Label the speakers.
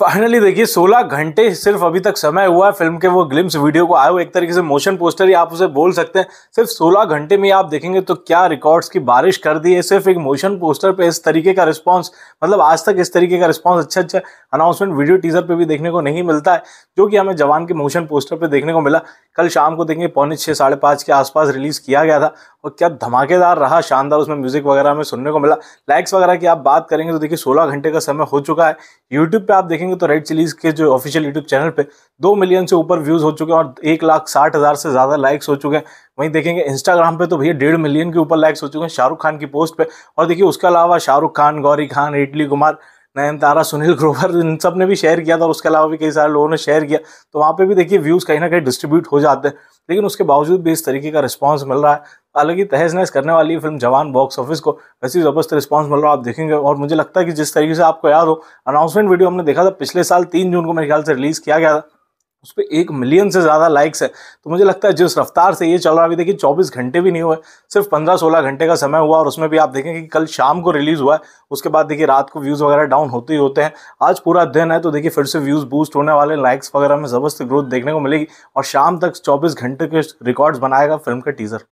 Speaker 1: finally देखिए 16 घंटे सिर्फ अभी तक समय हुआ है फिल्म के वो ग्लिम्स वीडियो को आए हुए एक तरीके से मोशन पोस्टर ही आप उसे बोल सकते हैं सिर्फ 16 घंटे में आप देखेंगे तो क्या रिकॉर्ड्स की बारिश कर दी है सिर्फ एक मोशन पोस्टर पे इस तरीके का रिस्पांस मतलब आज तक इस तरीके का रिस्पांस अच्छा अच्छा अनाउंसमेंट वीडियो टीजर पर भी देखने को नहीं मिलता है जो कि हमें जवान के मोशन पोस्टर पर देखने को मिला कल शाम को देखेंगे पौने छः साढ़े पाँच के आसपास रिलीज़ किया गया था और क्या धमाकेदार रहा शानदार उसमें म्यूजिक वगैरह हमें सुनने को मिला लाइक्स वगैरह की आप बात करेंगे तो देखिए सोलह घंटे का समय हो चुका है यूट्यूब पर आप देखेंगे देखेंगे तो राइट चिलीज के जो ऑफिशियल यूट्यूब चैनल पे दो मिलियन से ऊपर व्यूज हो चुके हैं और एक लाख साठ हज़ार से ज़्यादा लाइक्स हो चुके हैं वहीं देखेंगे इंस्टाग्राम पे तो भैया डेढ़ मिलियन के ऊपर लाइक्स हो चुके हैं शाहरुख खान की पोस्ट पे और देखिए उसके अलावा शाहरुख खान गौरी खान इटली कुमार नयनतारा सुनील ग्रोवर इन सब ने भी शेयर किया था और उसके अलावा भी कई सारे लोगों ने शेयर किया तो वहाँ पे भी देखिए व्यूज़ कहीं ना कहीं डिस्ट्रीब्यूट हो जाते हैं लेकिन उसके बावजूद भी इस तरीके का रिस्पांस मिल रहा है हालांकि तहस नहस करने वाली फिल्म जवान बॉक्स ऑफिस को वैसे ज़बरदस्त रिस्पांस मिल रहा है आप देखेंगे और मुझे लगता है कि जिस तरीके से आपको याद हो अनाउंसमेंट वीडियो हमने देखा था पिछले साल तीन जून को मेरे ख्याल से रिलीज़ किया गया था उस पर एक मिलियन से ज़्यादा लाइक्स है तो मुझे लगता है जिस रफ्तार से ये चल रहा है अभी देखिए चौबीस घंटे भी नहीं हुए सिर्फ पंद्रह सोलह घंटे का समय हुआ और उसमें भी आप देखें कि कल शाम को रिलीज़ हुआ है उसके बाद देखिए रात को व्यूज़ वगैरह डाउन होते ही होते हैं आज पूरा दिन है तो देखिए फिर से व्यूज़ बूस्ट होने वाले लाइक्स वगैरह में ज़बरदस्त ग्रोथ देखने को मिलेगी और शाम तक चौबीस घंटे के रिकॉर्ड्स बनाएगा फिल्म का टीज़र